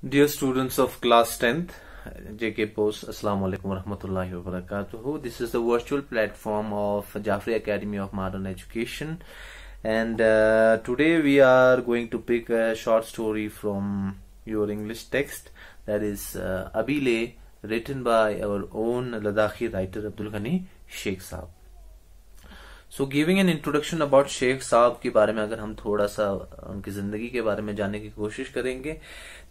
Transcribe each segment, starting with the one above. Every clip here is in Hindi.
Dear students of class 10th, JK Post, Assalamu alaikum warahmatullahi wabarakatuh. This is the virtual platform of Jafri Academy of Modern Education. And uh, today we are going to pick a short story from your English text that is uh, Abile, written by our own Ladakhi writer Abdul Ghani Sheikh Saab. So giving an introduction about Sheikh साहब के बारे में अगर हम थोड़ा सा उनकी जिंदगी के बारे में जानने की कोशिश करेंगे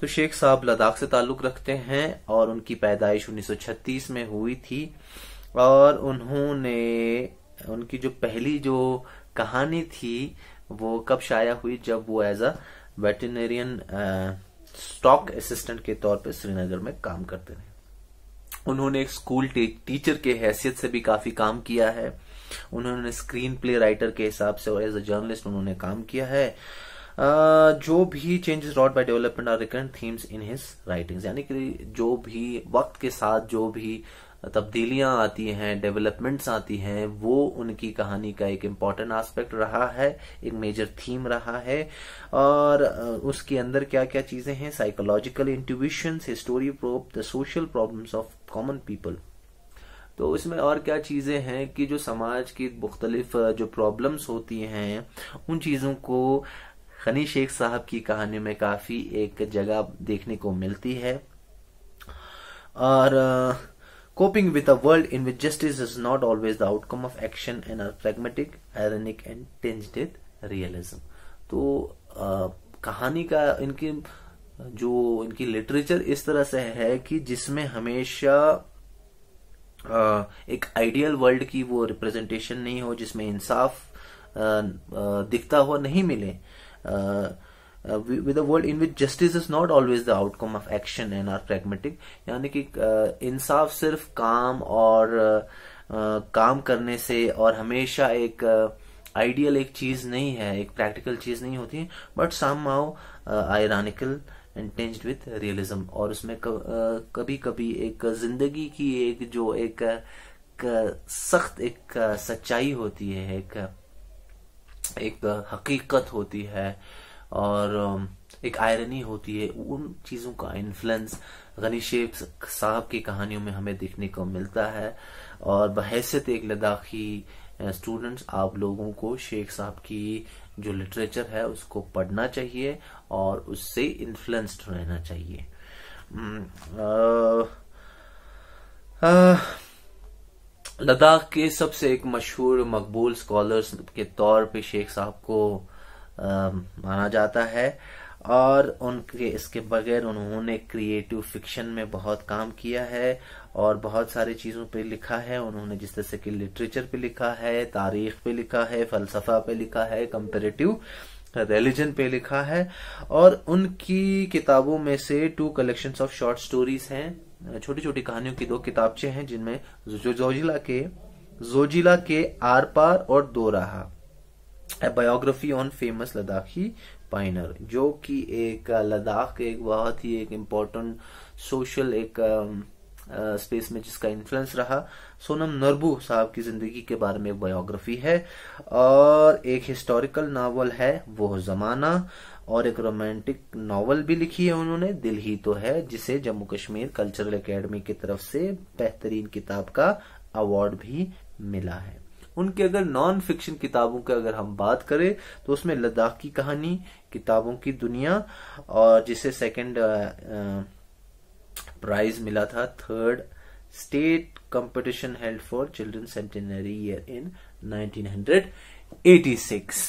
तो शेख साहब लद्दाख से ताल्लुक रखते हैं और उनकी पैदाइश 1936 में हुई थी और उन्होंने उनकी जो पहली जो कहानी थी वो कब शाया हुई जब वो as a veterinarian stock assistant के तौर पर श्रीनगर में काम करते रहे उन्होंने एक स्कूल टीचर के हैसियत से भी काफी काम किया है उन्होंने स्क्रीन प्ले राइटर के हिसाब से और एज अ जर्नलिस्ट उन्होंने काम किया है Uh, जो भी changes wrought by development are recurrent themes in his writings यानी कि जो भी वक्त के साथ जो भी तब्दीलियां आती हैं डेवलपमेंट्स आती हैं वो उनकी कहानी का एक इम्पॉर्टेंट एस्पेक्ट रहा है एक मेजर थीम रहा है और उसके अंदर क्या क्या चीजें हैं psychological intuitions history probe the social problems of common people तो इसमें और क्या चीज़ें हैं कि जो समाज की मुख्तलिफ जो प्रॉब्लम्स होती हैं उन चीज़ों को खनी शेख साहब की कहानी में काफ़ी एक जगह देखने को मिलती है और coping with a world in which justice is not always the outcome of action and pragmatic ironic and tinged realism तो आ, कहानी का इनकी जो इनकी लिटरेचर इस तरह से है कि जिसमें हमेशा एक आइडियल वर्ल्ड की वो रिप्रेजेंटेशन नहीं हो जिसमें इंसाफ दिखता हुआ नहीं मिले with world in which justice is not always the outcome of action and are pragmatic यानी कि इंसाफ सिर्फ काम और काम करने से और हमेशा एक आइडियल एक चीज नहीं है एक प्रैक्टिकल चीज नहीं होती but somehow ironical intensed with realism और उसमें कभी कभी एक जिंदगी की एक जो एक सख्त एक सच्चाई होती है एक एक हकीकत होती है और एक आयरनी होती है उन चीजों का इन्फ्लुएंस गनी शेख साहब की कहानियों में हमें देखने को मिलता है और बहसियत एक लद्दाखी स्टूडेंट्स आप लोगों को शेख साहब की जो लिटरेचर है उसको पढ़ना चाहिए और उससे इन्फ्लुएंस्ड रहना चाहिए हम्म, लद्दाख के सबसे एक मशहूर मकबूल स्कॉलर्स के तौर पे शेख साहब को आ, माना जाता है और उनके इसके बगैर उन्होंने क्रिएटिव फिक्शन में बहुत काम किया है और बहुत सारी चीज़ों पे लिखा है उन्होंने जिस तरह से कि लिटरेचर पे लिखा है तारीख पे लिखा है फलसफा पे लिखा है कंपेरेटिव रिलीजन पे लिखा है और उनकी किताबों में से two collection of short stories हैं छोटी छोटी कहानियों की दो किताबचे हैं जिनमें जोजिला के जोजिला के आर पार और दो रहा biography on famous Ladakhi pioneer जो कि एक uh, लद्दाख के एक बहुत ही एक इम्पोर्टेंट सोशल एक स्पेस um, uh, में जिसका इन्फ्लुएंस रहा सोनम नरबू साहब की जिंदगी के बारे में एक बायोग्राफी है और एक हिस्टोरिकल नावल है वो जमाना और एक रोमांटिक नावल भी लिखी है उन्होंने दिल ही तो है जिसे जम्मू कश्मीर कल्चरल एकेडमी की तरफ से बेहतरीन किताब का अवार्ड भी मिला है उनकी अगर नॉन फिक्शन किताबों की अगर हम बात करें तो उसमें लद्दाख की कहानी किताबों की दुनिया और जिसे सेकंड प्राइज uh, uh, मिला था third state competition held for children centenary year in 1986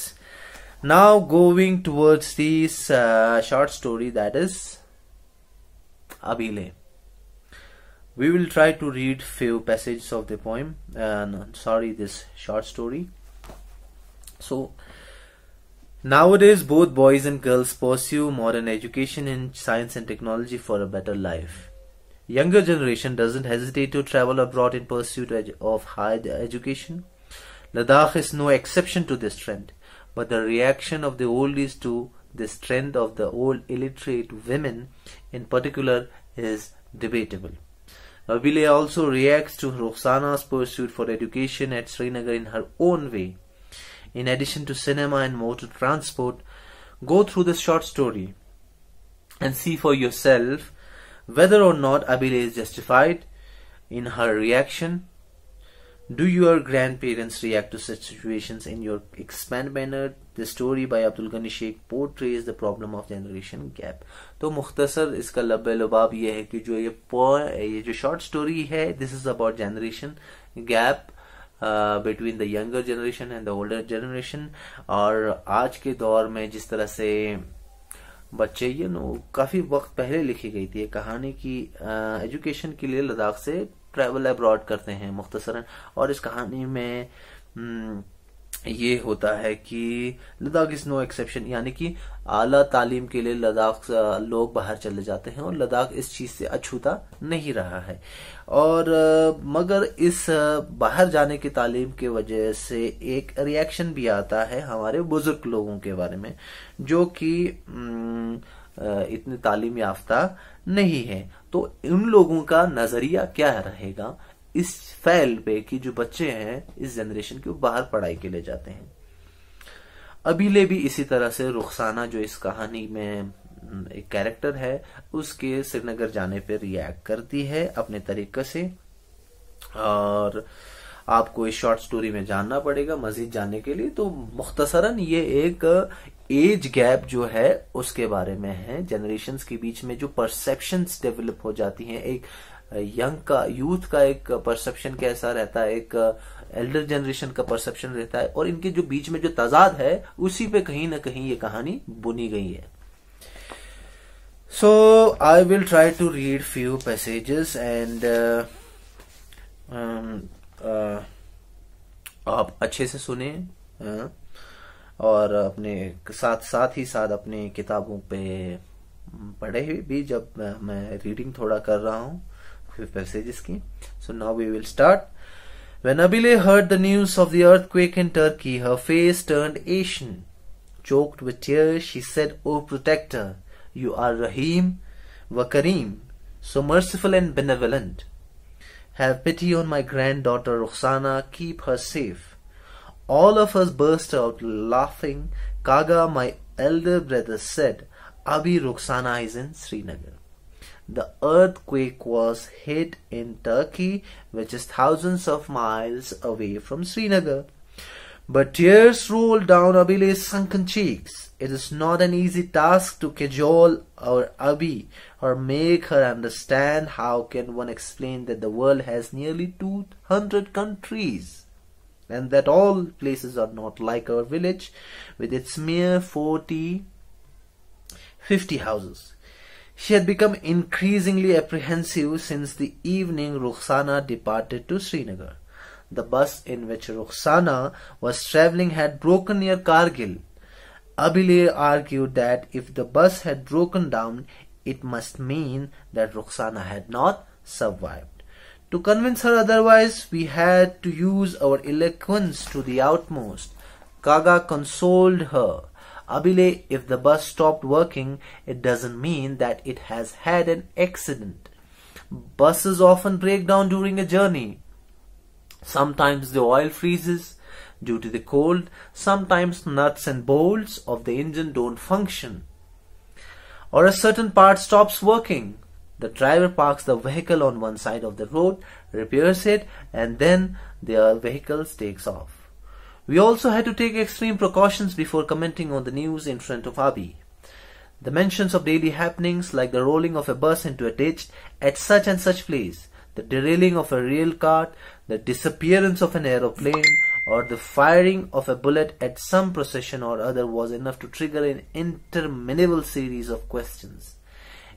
now going towards this short story that is is We will try to read few passages of the poem and sorry this short story. So nowadays both boys and girls pursue modern education in science and technology for a better life. Younger generation doesn't hesitate to travel abroad in pursuit of higher education. Ladakh is no exception to this trend, but the reaction of the old is to this trend of the old illiterate women in particular is debatable. Abile also reacts to Roxana's pursuit for education at Srinagar in her own way. In addition to cinema and motor transport, go through the short story and see for yourself whether or not Abile is justified in her reaction Do your grandparents react to such situations in your expand banner? The story by Abdul Ghani Sheikh portrays the problem of generation gap. तो मुख्तसर इसका लब लबाब ये है कि जो ये ये जो short story है this is about generation gap uh, between the younger generation and the older generation. और आज के दौर में जिस तरह से बच्चे ये नो काफी वक्त पहले लिखी गई थी कहानी की एजुकेशन के लिए लद्दाख से ट्रेवल अब्रॉड करते हैं मुख्तसरा और इस कहानी में हम्म, ये होता है कि लद्दाख इज नो एक्सेप्शन यानी कि आला तालीम के लिए लद्दाख लोग बाहर चले जाते हैं और लद्दाख इस चीज से अछूता नहीं रहा है और मगर इस बाहर जाने की तालीम के वजह से एक रिएक्शन भी आता है हमारे बुजुर्ग लोगों के बारे में जो कि हम्म, इतने तालीम याफ्ता नहीं है तो उन लोगों का नजरिया क्या रहेगा इस फैल पे कि जो बच्चे हैं इस जनरेशन के बाहर पढ़ाई के लिए जाते हैं अबीले भी इसी तरह से रुखसाना जो इस कहानी में एक कैरेक्टर है उसके श्रीनगर जाने पर रिएक्ट करती है अपने तरीके से और आपको इस शॉर्ट स्टोरी में जानना पड़ेगा मजीद जानने के लिए तो मुख्तसरन ये एक एज गैप जो है उसके बारे में है जनरेशन के बीच में जो परसेप्शन डेवलप हो जाती हैं एक यंग का यूथ का एक परसेप्शन कैसा रहता है एक एल्डर जनरेशन का परसेप्शन रहता है और इनके जो बीच में जो तजाद है उसी पे कहीं ना कहीं ये कहानी बुनी गई है so I will try to read few passages and आप अच्छे से सुने uh, और अपने साथ साथ ही साथ अपनी किताबों पे पढ़े हुए भी जब मैं रीडिंग थोड़ा कर रहा हूँ पैसेजेस की so now we will start When Abile heard the news of the earthquake in Turkey, her face turned ashen. Choked with tears, she said, O protector, you are Rahim wa Kareem, so merciful and benevolent. Have pity on my granddaughter Roxana, keep her safe. All of us burst out laughing. Kaga, my elder brother, said, Abi Roxana is in Srinagar. The earthquake was hit in Turkey, which is thousands of miles away from Srinagar. But tears rolled down Abi's sunken cheeks. It is not an easy task to cajole our Abi or make her understand how can one explain that the world has nearly 200 countries and that all places are not like our village with its mere 40 50 houses she had become increasingly apprehensive since the evening Rukhsana departed to Srinagar. The bus in which Rukhsana was traveling had broken near Kargil. Abile argued that if the bus had broken down, it must mean that Rukhsana had not survived. To convince her otherwise, we had to use our eloquence to the utmost. Kaga consoled her. Abile, if the bus stopped working, it doesn't mean that it has had an accident. Buses often break down during a journey. Sometimes the oil freezes due to the cold. Sometimes nuts and bolts of the engine don't function. Or a certain part stops working the driver parks the vehicle on one side of the road, repairs it, and then their vehicle takes off. We also had to take extreme precautions before commenting on the news in front of Abi. The mentions of daily happenings like the rolling of a bus into a ditch at such and such place, the derailing of a rail cart, the disappearance of an aeroplane, or the firing of a bullet at some procession or other was enough to trigger an interminable series of questions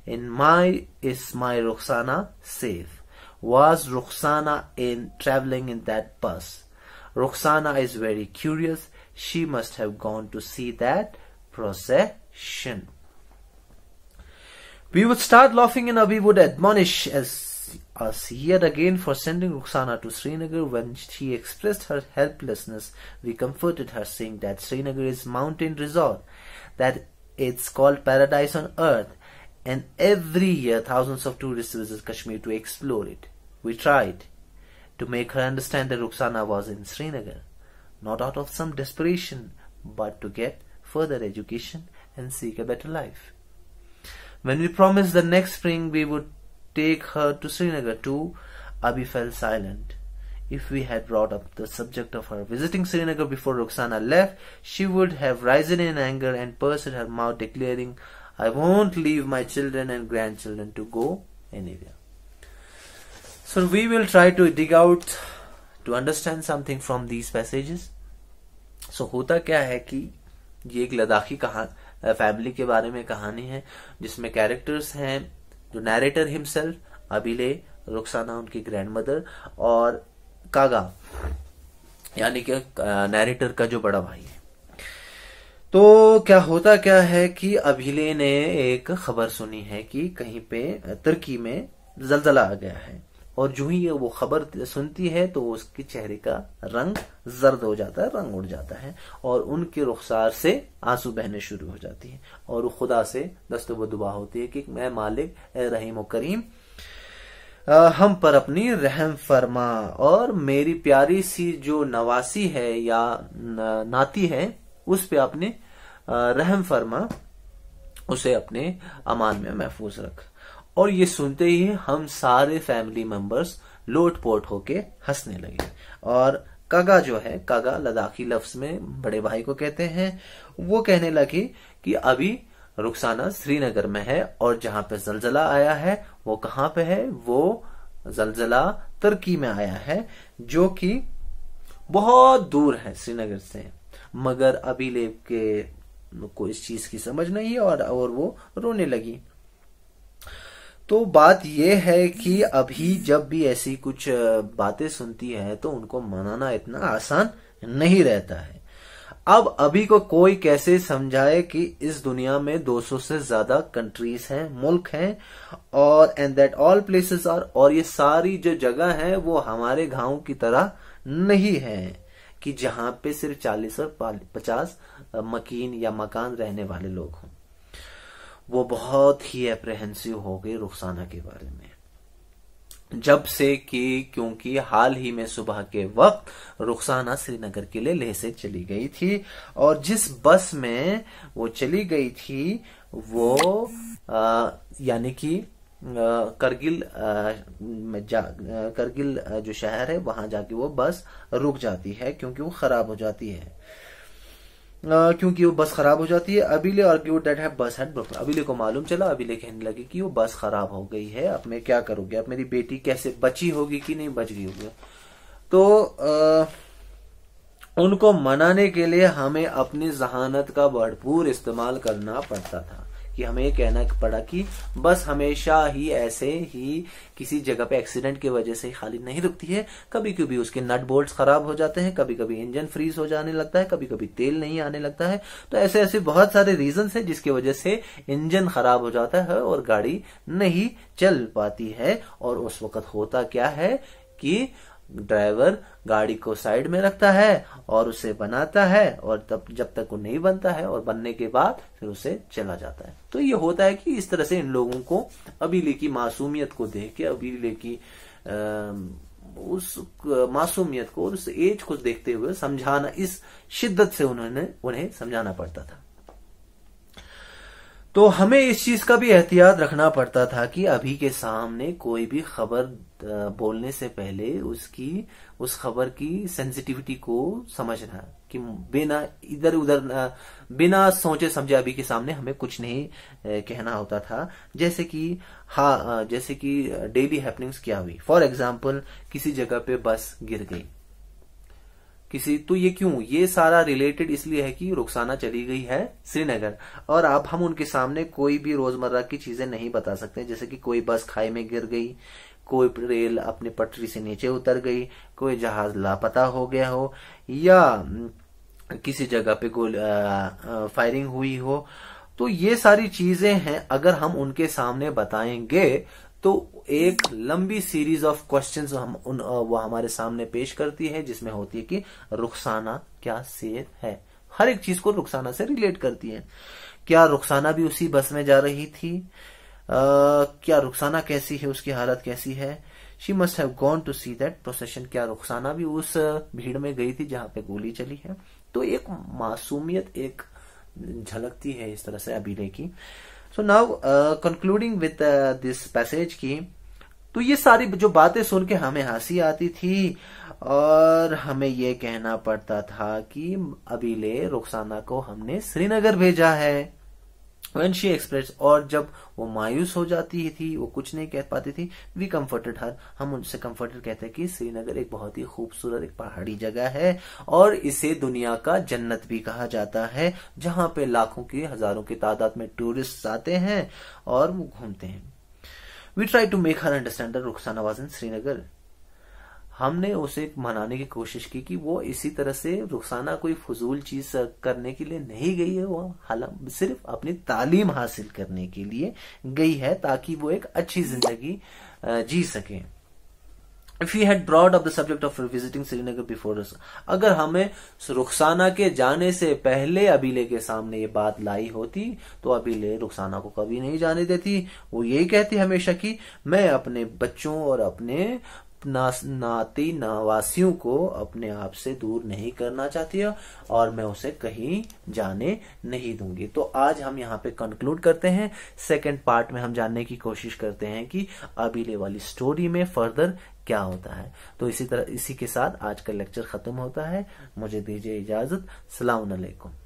in my is my Roxana safe? Was Roxana in traveling in that bus? Roxana is very curious. She must have gone to see that procession. We would start laughing and we would admonish as us yet again for sending Roxana to Srinagar when she expressed her helplessness. We comforted her saying that Srinagar is mountain resort, that it's called paradise on earth and every year thousands of tourists visit Kashmir to explore it. We tried to make her understand that Roxana was in Srinagar, not out of some desperation, but to get further education and seek a better life. When we promised the next spring we would take her to Srinagar too, Abi fell silent. If we had brought up the subject of her visiting Srinagar before Roxana left, she would have risen in anger and pursed her mouth, declaring I won't leave my children and grandchildren to go anywhere. So we will try to dig out to understand something from these passages. So होता क्या है कि ये एक लद्दाखी कहा फैमिली के बारे में कहानी है जिसमें कैरेक्टर्स हैं जो नैरेटर हिमसेल्फ अबिले रुखसाना उनकी ग्रैंड मदर और कागा यानी कि नैरेटर का जो बड़ा भाई है तो क्या होता क्या है कि अभिले ने एक खबर सुनी है कि कहीं पे तुर्की में जलजला आ गया है और जो ही वो खबर सुनती है तो उसके चेहरे का रंग जर्द हो जाता है रंग उड़ जाता है और उनके रुखसार से आंसू बहने शुरू हो जाती है और खुदा से दुबा होती है कि मैं मालिक रहीम करीम हम पर अपनी रहम फरमा और मेरी प्यारी सी जो नवासी है या नाती है उस पे आपने रहम फरमा उसे अपने अमान में महफूज रख और ये सुनते ही हम सारे फैमिली मेंबर्स लोट पोट होके हंसने लगे और कागा जो है कागा लद्दाखी लफ्ज में बड़े भाई को कहते हैं वो कहने लगी कि अभी रुखसाना श्रीनगर में है और जहां पे जलजला आया है वो कहाँ पे है वो जलजला तुर्की में आया है जो कि बहुत दूर है श्रीनगर से मगर अभिलेप के को इस चीज की समझ नहीं है और और वो रोने लगी तो बात यह है कि अभी जब भी ऐसी कुछ बातें सुनती है तो उनको मनाना इतना आसान नहीं रहता है अब अभी को कोई कैसे समझाए कि इस दुनिया में 200 से ज्यादा कंट्रीज हैं मुल्क हैं और and that all places are और ये सारी जो जगह है वो हमारे गांव की तरह नहीं है कि जहां पे सिर्फ चालीस और पचास मकीन या मकान रहने वाले लोग हों वो बहुत ही अप्रहेंसिव हो गए रुखसाना के बारे में जब से कि क्योंकि हाल ही में सुबह के वक्त रुखसाना श्रीनगर के लिए लेह से चली गई थी और जिस बस में वो चली गई थी वो यानी कि करगिल करगिल जो शहर है वहां जाके वो बस रुक जाती है क्योंकि वो खराब हो जाती है क्योंकि वो बस खराब हो जाती है अबीले और डेट है बस हेड ब्रोकन अबीले को मालूम चला अबीले कहने लगे कि वो बस खराब हो गई है अब मैं क्या करूंगी अब मेरी बेटी कैसे बची होगी कि नहीं बच गई होगी तो आ, उनको मनाने के लिए हमें अपनी जहानत का भरपूर इस्तेमाल करना पड़ता था कि हमें कहना पड़ा कि बस हमेशा ही ऐसे ही किसी जगह पे एक्सीडेंट की वजह से खाली नहीं रुकती है कभी कभी उसके नट बोल्ट खराब हो जाते हैं कभी कभी इंजन फ्रीज हो जाने लगता है कभी कभी तेल नहीं आने लगता है तो ऐसे ऐसे बहुत सारे रीजन है जिसकी वजह से इंजन खराब हो जाता है और गाड़ी नहीं चल पाती है और उस वक्त होता क्या है कि ड्राइवर गाड़ी को साइड में रखता है और उसे बनाता है और तब जब तक वो नहीं बनता है और बनने के बाद फिर उसे चला जाता है तो ये होता है कि इस तरह से इन लोगों को अबीले की मासूमियत को देख के अबीले की आ, उस मासूमियत को और उस एज को देखते हुए समझाना इस शिद्दत से उन्होंने उन्हें समझाना पड़ता था तो हमें इस चीज का भी एहतियात रखना पड़ता था कि अभी के सामने कोई भी खबर बोलने से पहले उसकी उस खबर की सेंसिटिविटी को समझना कि बिना इधर उधर बिना सोचे समझे अभी के सामने हमें कुछ नहीं कहना होता था जैसे कि हाँ जैसे कि डेली हैपनिंग्स क्या हुई फॉर एग्जाम्पल किसी जगह पे बस गिर गई किसी तो ये क्यों ये सारा रिलेटेड इसलिए है कि रुखसाना चली गई है श्रीनगर और अब हम उनके सामने कोई भी रोजमर्रा की चीजें नहीं बता सकते जैसे कि कोई बस खाई में गिर गई कोई रेल अपने पटरी से नीचे उतर गई कोई जहाज लापता हो गया हो या किसी जगह पे गोल फायरिंग हुई हो तो ये सारी चीजें हैं अगर हम उनके सामने बताएंगे तो एक लंबी सीरीज ऑफ क्वेश्चन हम वो हमारे सामने पेश करती है जिसमें होती है कि रुखसाना क्या सेफ है हर एक चीज को रुखसाना से रिलेट करती है क्या रुखसाना भी उसी बस में जा रही थी आ, क्या रुखसाना कैसी है उसकी हालत कैसी है she must have gone to see that procession क्या रुखसाना भी उस भीड़ में गई थी जहां पे गोली चली है तो एक मासूमियत एक झलकती है इस तरह से अभिनय की so now concluding with this passage की तो ये सारी जो बातें सुन के हमें हंसी आती थी और हमें ये कहना पड़ता था कि अभी ले रुखसाना को हमने श्रीनगर भेजा है वेन शी एक्सप्रेस और जब वो मायूस हो जाती थी वो कुछ नहीं कह पाती थी वी कम्फर्टेड हर हम उनसे कम्फर्टेड कहते हैं कि श्रीनगर एक बहुत ही खूबसूरत एक पहाड़ी जगह है और इसे दुनिया का जन्नत भी कहा जाता है जहां पे लाखों की हजारों की तादाद में टूरिस्ट आते हैं और वो घूमते हैं we try to make her understand Rukhsana वाजन श्रीनगर हमने उसे मनाने की कोशिश की कि वो इसी तरह से रुखसाना कोई फजूल चीज करने के लिए नहीं गई है वो हालांकि सिर्फ अपनी तालीम हासिल करने के लिए गई है ताकि वो एक अच्छी जिंदगी जी सके if you had broad of the subject of visiting Srinagar before अगर हमें रुखसाना के जाने से पहले अबीले के सामने ये बात लाई होती तो अबीले रुखसाना को कभी नहीं जाने देती वो यही कहती हमेशा कि मैं अपने बच्चों और अपने नाती नवासियों को अपने आप से दूर नहीं करना चाहती है और मैं उसे कहीं जाने नहीं दूंगी तो आज हम यहाँ पे कंक्लूड करते हैं सेकेंड पार्ट में हम जानने की कोशिश करते हैं कि अबीले वाली स्टोरी में फर्दर क्या होता है तो इसी तरह इसी के साथ आज का लेक्चर खत्म होता है मुझे दीजिए इजाजत सलामकुम